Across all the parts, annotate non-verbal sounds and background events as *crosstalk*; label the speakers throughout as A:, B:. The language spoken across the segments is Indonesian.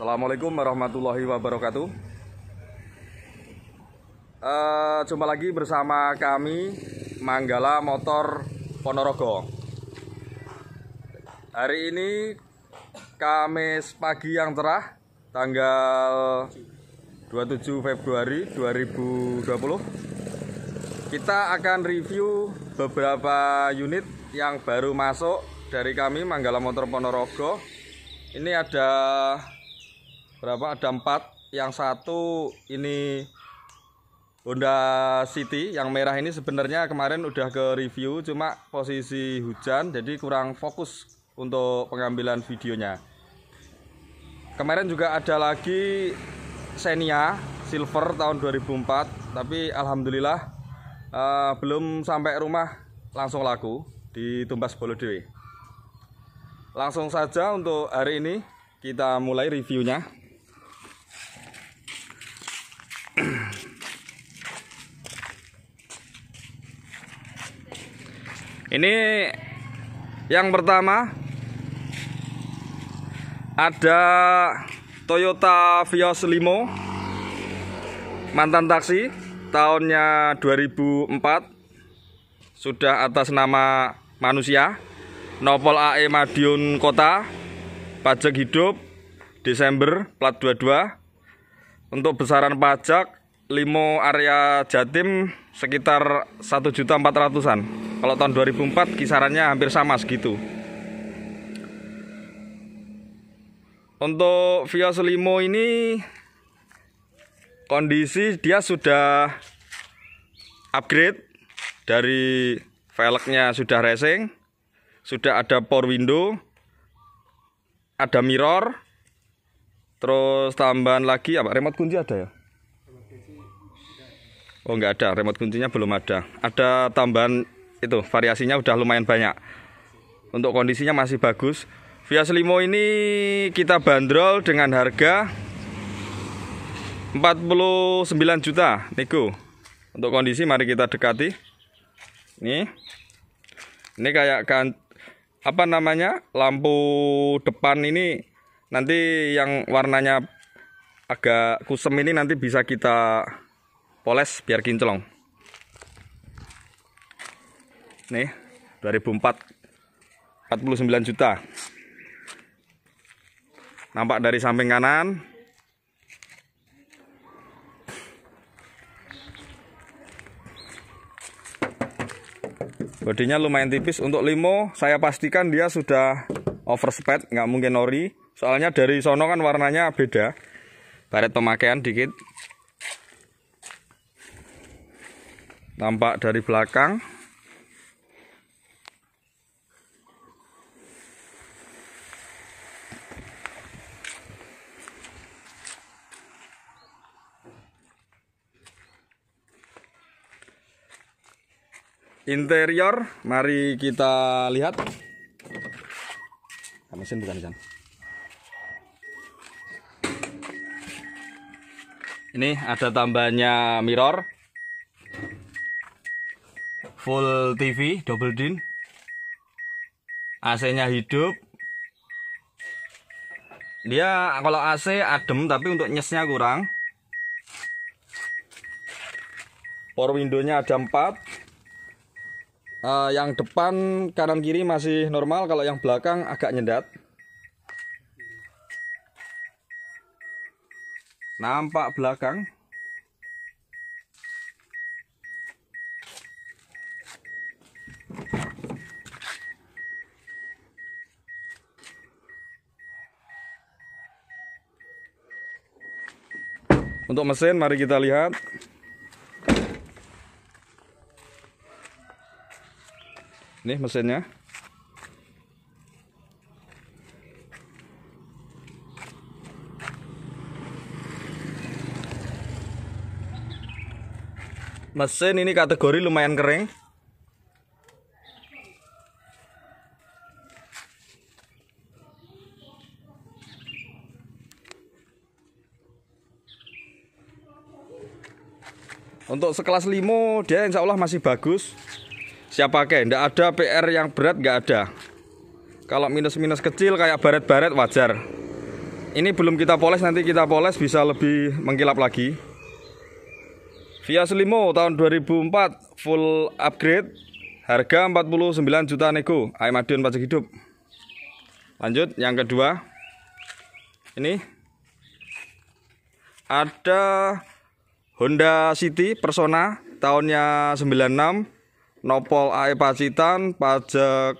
A: Assalamualaikum warahmatullahi wabarakatuh. Uh, jumpa lagi bersama kami Manggala Motor Ponorogo. Hari ini Kamis pagi yang cerah tanggal 27 Februari 2020. Kita akan review beberapa unit yang baru masuk dari kami Manggala Motor Ponorogo. Ini ada berapa ada empat yang satu ini Honda City yang merah ini sebenarnya kemarin udah ke review cuma posisi hujan jadi kurang fokus untuk pengambilan videonya kemarin juga ada lagi Xenia Silver tahun 2004 tapi alhamdulillah uh, belum sampai rumah langsung laku di Tumbas dewi langsung saja untuk hari ini kita mulai reviewnya Ini yang pertama ada Toyota Vios Limo mantan taksi tahunnya 2004 sudah atas nama manusia Nopol AE Madiun Kota pajak hidup Desember plat 22 untuk besaran pajak limo area Jatim sekitar 1 juta 400-an. Kalau tahun 2004 kisarannya hampir sama segitu. Untuk Vios Limo ini kondisi dia sudah upgrade dari velgnya sudah racing, sudah ada power window, ada mirror, terus tambahan lagi apa remote kunci ada ya? Oh nggak ada, remote kuncinya belum ada. Ada tambahan itu, variasinya udah lumayan banyak. Untuk kondisinya masih bagus. Via Slimo ini kita bandrol dengan harga 49 juta niku Untuk kondisi mari kita dekati. Nih. Ini kayak kan apa namanya? lampu depan ini nanti yang warnanya agak kusam ini nanti bisa kita poles biar kinclong nih 2004 49 juta nampak dari samping kanan bodinya lumayan tipis untuk limo saya pastikan dia sudah overspeed. nggak mungkin ori soalnya dari sono kan warnanya beda baret pemakaian dikit Tampak dari belakang. Interior, mari kita lihat. Nah, mesin bukan di Ini ada tambahnya mirror full TV double din AC nya hidup dia kalau AC adem tapi untuk nyesnya kurang power window nya ada 4 uh, eh, yang depan kanan kiri masih normal kalau yang belakang agak nyedat. nampak belakang Untuk mesin mari kita lihat. Ini mesinnya. Mesin ini kategori lumayan kering. Untuk sekelas limo dia insya Allah masih bagus. Siap pakai, ndak ada PR yang berat nggak ada. Kalau minus-minus kecil kayak baret-baret wajar. Ini belum kita poles, nanti kita poles bisa lebih mengkilap lagi. Vias Limo tahun 2004 full upgrade harga 49 juta nego ayam adun pajak hidup. Lanjut yang kedua. Ini ada Honda City Persona tahunnya 96 Nopol AE Pacitan pajak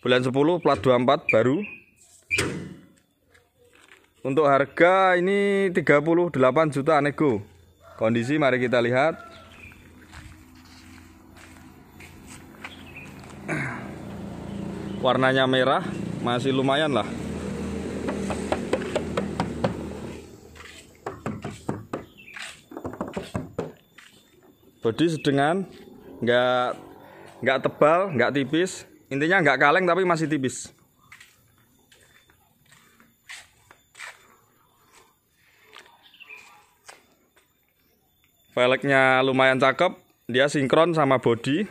A: bulan 10 plat 24 baru untuk harga ini 38 juta nego kondisi mari kita lihat warnanya merah masih lumayan lah Bodi sedengan nggak nggak tebal nggak tipis intinya nggak kaleng tapi masih tipis velgnya lumayan cakep dia sinkron sama body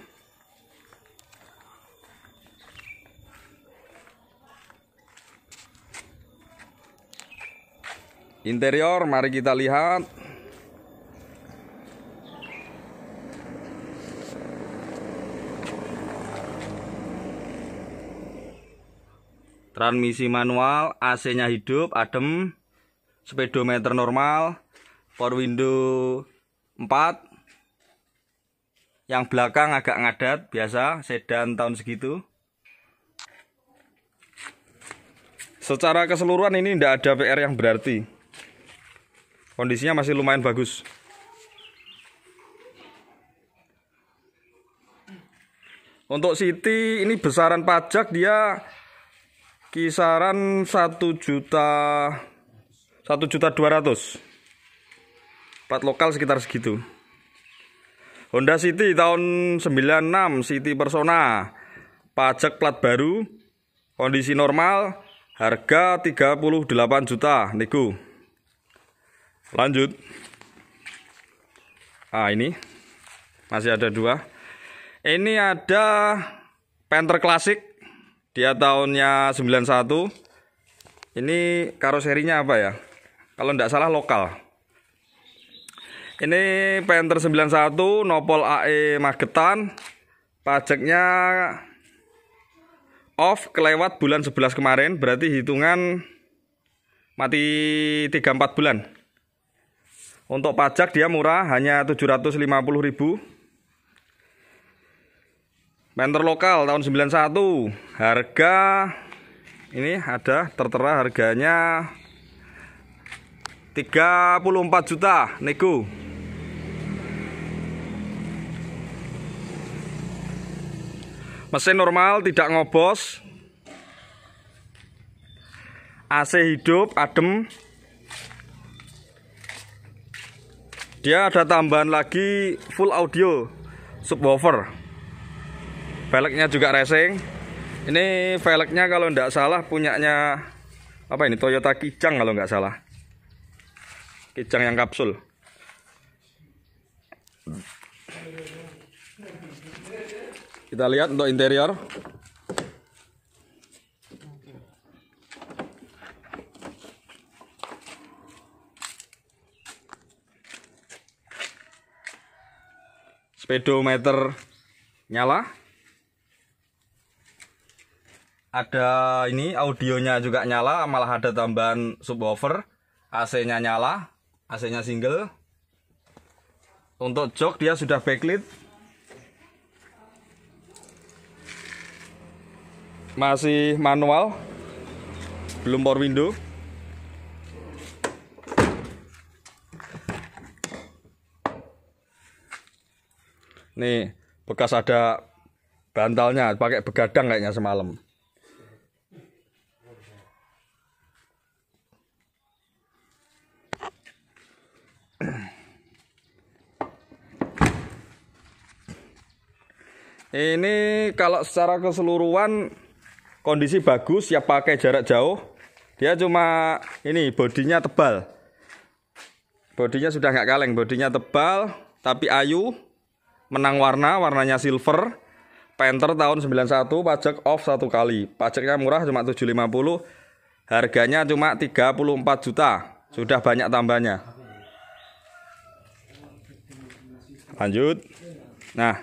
A: interior mari kita lihat transmisi manual AC nya hidup adem speedometer normal power window 4 yang belakang agak ngadat biasa sedan tahun segitu secara keseluruhan ini tidak ada PR yang berarti kondisinya masih lumayan bagus untuk City ini besaran pajak dia kisaran 1 juta 1 juta 200 ratus plat lokal sekitar segitu Honda City tahun 96 City Persona pajak plat baru kondisi normal harga 38 juta niku lanjut ah ini masih ada dua ini ada Panther klasik dia tahunnya 91. Ini karoserinya apa ya? Kalau tidak salah lokal. Ini Panther 91 Nopol AE Magetan. Pajaknya off kelewat bulan 11 kemarin berarti hitungan mati 3-4 bulan. Untuk pajak dia murah hanya 750 ribu. Mentor lokal tahun 91. Harga ini ada tertera harganya 34 juta nego. Mesin normal tidak ngobos. AC hidup, adem. Dia ada tambahan lagi full audio subwoofer velgnya juga racing ini velgnya kalau tidak salah punyanya apa ini Toyota Kijang kalau nggak salah Kijang yang kapsul kita lihat untuk interior speedometer nyala ada ini audionya juga nyala malah ada tambahan subwoofer AC-nya nyala AC-nya single untuk jok dia sudah backlit masih manual belum power window nih bekas ada bantalnya pakai begadang kayaknya semalam Ini kalau secara keseluruhan kondisi bagus ya pakai jarak jauh. Dia cuma ini bodinya tebal. Bodinya sudah nggak kaleng, bodinya tebal tapi ayu. Menang warna, warnanya silver. Panther tahun 91 pajak off satu kali. Pajaknya murah cuma 750. Harganya cuma 34 juta. Sudah banyak tambahnya. lanjut nah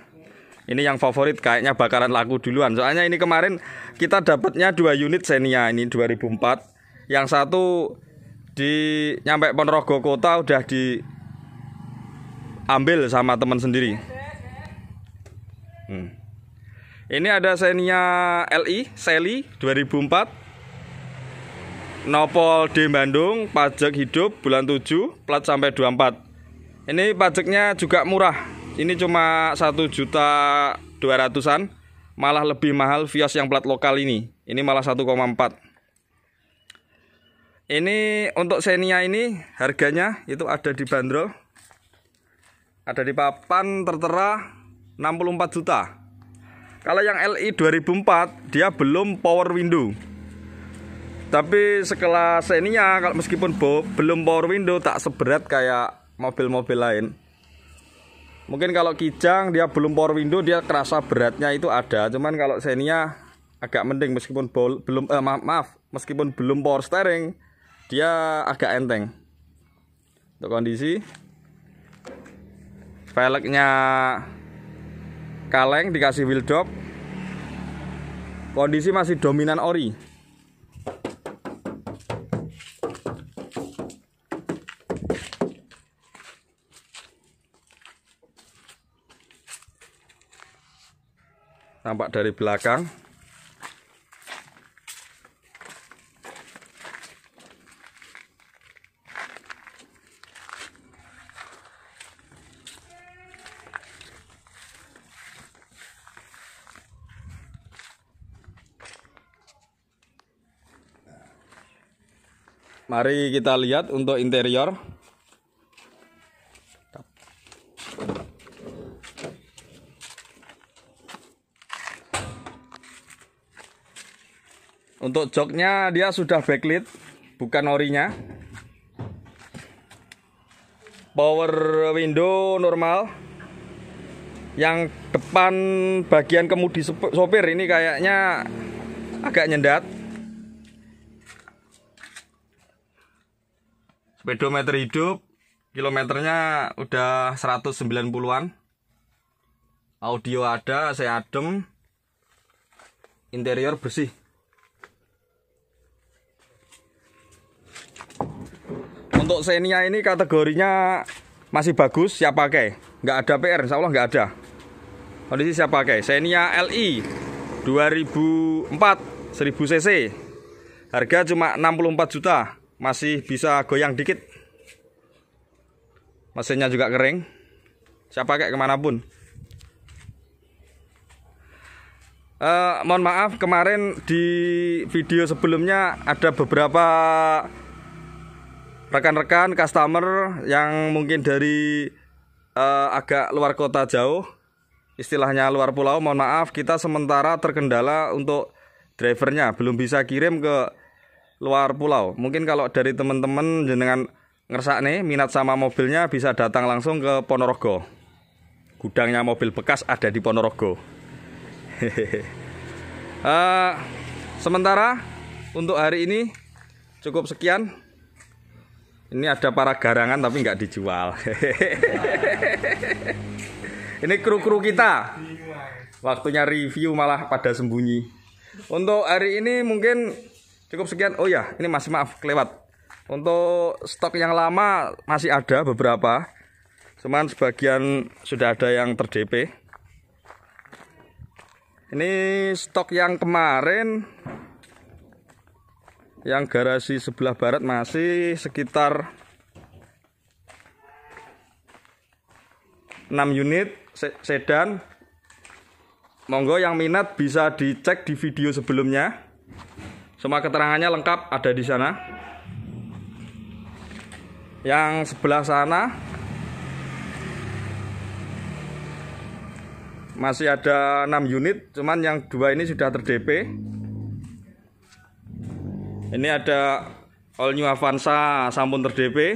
A: ini yang favorit kayaknya bakaran laku duluan soalnya ini kemarin kita dapatnya dua unit Xenia ini 2004 yang satu di nyampe Ponorogo kota udah diambil sama teman sendiri hmm. ini ada Xenia LI Seli 2004 Nopol D Bandung pajak hidup bulan 7 plat sampai 24 ini pajaknya juga murah. Ini cuma satu juta dua ratusan. Malah lebih mahal Vios yang plat lokal ini. Ini malah 1,4. Ini untuk Xenia ini harganya itu ada di bandrol. Ada di papan tertera 64 juta. Kalau yang LI 2004 dia belum power window. Tapi sekelas Xenia kalau meskipun belum power window tak seberat kayak mobil-mobil lain mungkin kalau Kijang dia belum power window dia kerasa beratnya itu ada cuman kalau Xenia agak mending meskipun bol, belum eh, maaf, maaf meskipun belum power steering dia agak enteng untuk kondisi velgnya kaleng dikasih wheel drop kondisi masih dominan ori Nampak dari belakang. Mari kita lihat untuk interior. Untuk joknya dia sudah backlit, bukan orinya. Power window normal. Yang depan bagian kemudi sopir ini kayaknya agak nyendat. Speedometer hidup, kilometernya udah 190-an. Audio ada, saya adem. Interior bersih. Untuk Xenia ini kategorinya masih bagus, siap pakai. Nggak ada PR, insya Allah nggak ada. Kondisi siap pakai. Xenia LI 2004 1000 cc. Harga cuma 64 juta, masih bisa goyang dikit. Mesinnya juga kering. Siap pakai kemanapun. Uh, eh, mohon maaf kemarin di video sebelumnya ada beberapa rekan-rekan customer yang mungkin dari uh, agak luar kota jauh istilahnya luar pulau mohon maaf kita sementara terkendala untuk drivernya belum bisa kirim ke luar pulau mungkin kalau dari teman-teman dengan ngersak nih minat sama mobilnya bisa datang langsung ke Ponorogo gudangnya mobil bekas ada di Ponorogo uh, *laughs* sementara untuk hari ini cukup sekian ini ada para garangan tapi nggak dijual. Ini kru-kru kita. Waktunya review malah pada sembunyi. Untuk hari ini mungkin cukup sekian. Oh ya, ini masih maaf kelewat. Untuk stok yang lama masih ada beberapa. Cuman sebagian sudah ada yang terdp. Ini stok yang kemarin yang garasi sebelah barat masih sekitar 6 unit sedan monggo yang minat bisa dicek di video sebelumnya semua keterangannya lengkap ada di sana yang sebelah sana masih ada 6 unit cuman yang dua ini sudah terdp. Ini ada all new Avanza sampun terdp.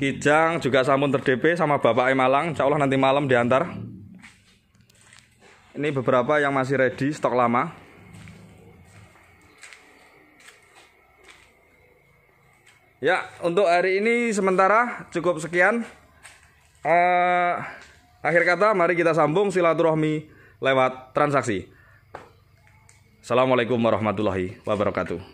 A: Kijang juga sampun terdp sama Bapak E Malang. Insya Allah nanti malam diantar. Ini beberapa yang masih ready stok lama. Ya, untuk hari ini sementara cukup sekian. Uh, akhir kata, mari kita sambung silaturahmi lewat transaksi. Assalamualaikum warahmatullahi wabarakatuh.